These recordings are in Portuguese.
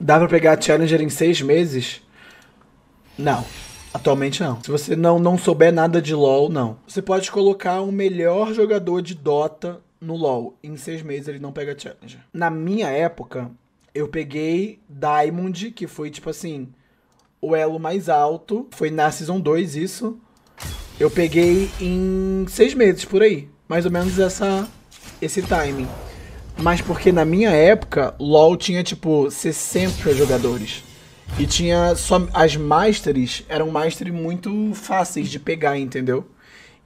Dá pra pegar a Challenger em seis meses? Não. Atualmente não. Se você não, não souber nada de LoL, não. Você pode colocar o melhor jogador de Dota no LoL. Em seis meses ele não pega Challenger. Na minha época, eu peguei Diamond, que foi tipo assim, o elo mais alto. Foi na Season 2 isso. Eu peguei em seis meses por aí. Mais ou menos essa, esse timing mas porque na minha época, LoL tinha tipo 60 jogadores. E tinha só. As Masters eram Masters muito fáceis de pegar, entendeu?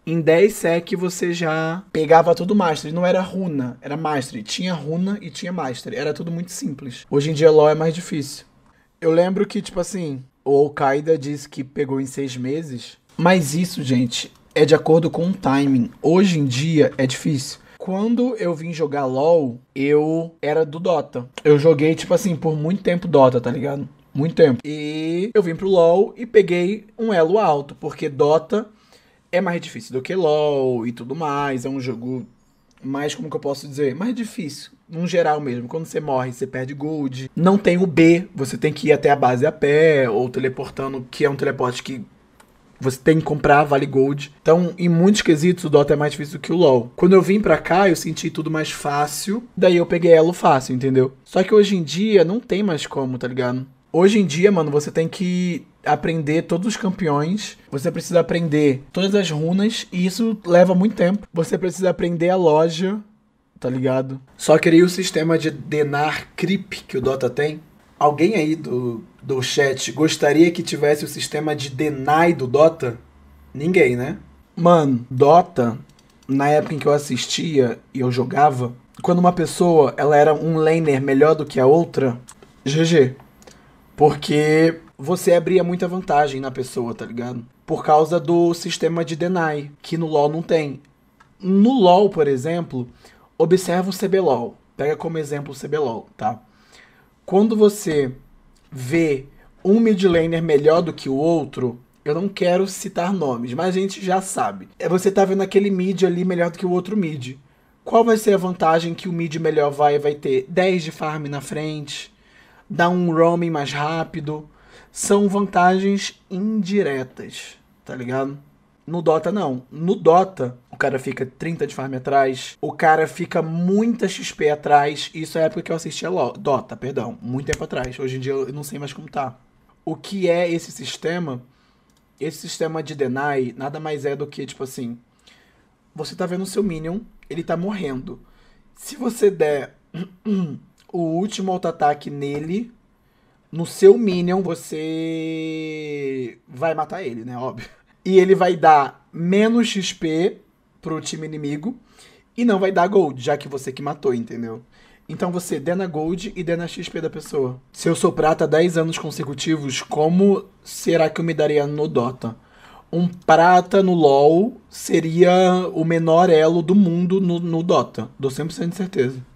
Em 10 sec você já pegava tudo Master. Não era runa, era Master. Tinha runa e tinha Master. Era tudo muito simples. Hoje em dia LoL é mais difícil. Eu lembro que, tipo assim, o Al-Qaeda disse que pegou em 6 meses. Mas isso, gente, é de acordo com o timing. Hoje em dia é difícil quando eu vim jogar LoL, eu era do Dota. Eu joguei, tipo assim, por muito tempo Dota, tá ligado? Muito tempo. E eu vim pro LoL e peguei um elo alto, porque Dota é mais difícil do que LoL e tudo mais. É um jogo mais, como que eu posso dizer? Mais difícil. Num geral mesmo. Quando você morre, você perde gold. Não tem o B, você tem que ir até a base a pé, ou teleportando, que é um teleporte que você tem que comprar, vale gold. Então, em muitos quesitos, o Dota é mais difícil do que o LoL. Quando eu vim pra cá, eu senti tudo mais fácil. Daí eu peguei elo fácil, entendeu? Só que hoje em dia não tem mais como, tá ligado? Hoje em dia, mano, você tem que aprender todos os campeões, você precisa aprender todas as runas, e isso leva muito tempo. Você precisa aprender a loja, tá ligado? Só queria o sistema de Denar Creep que o Dota tem, Alguém aí do, do chat gostaria que tivesse o sistema de deny do Dota? Ninguém, né? Mano, Dota, na época em que eu assistia e eu jogava, quando uma pessoa ela era um laner melhor do que a outra, GG. Porque você abria muita vantagem na pessoa, tá ligado? Por causa do sistema de deny, que no LoL não tem. No LoL, por exemplo, observa o CBLOL. Pega como exemplo o CBLOL, tá? quando você vê um mid laner melhor do que o outro, eu não quero citar nomes, mas a gente já sabe. É você tá vendo aquele mid ali melhor do que o outro mid. Qual vai ser a vantagem que o mid melhor vai vai ter? 10 de farm na frente, dar um roaming mais rápido. São vantagens indiretas, tá ligado? No Dota, não. No Dota, o cara fica 30 de farm atrás, o cara fica muita XP atrás. Isso é a época que eu assistia LOL. Dota, perdão. Muito tempo atrás. Hoje em dia eu não sei mais como tá. O que é esse sistema? Esse sistema de deny nada mais é do que, tipo assim. Você tá vendo o seu Minion, ele tá morrendo. Se você der o último auto-ataque nele, no seu Minion, você vai matar ele, né? Óbvio. E ele vai dar menos XP pro time inimigo. E não vai dar gold, já que você que matou, entendeu? Então você dê na gold e dê na XP da pessoa. Se eu sou prata 10 anos consecutivos, como será que eu me daria no Dota? Um prata no LoL seria o menor elo do mundo no, no Dota. Dou 100% de certeza.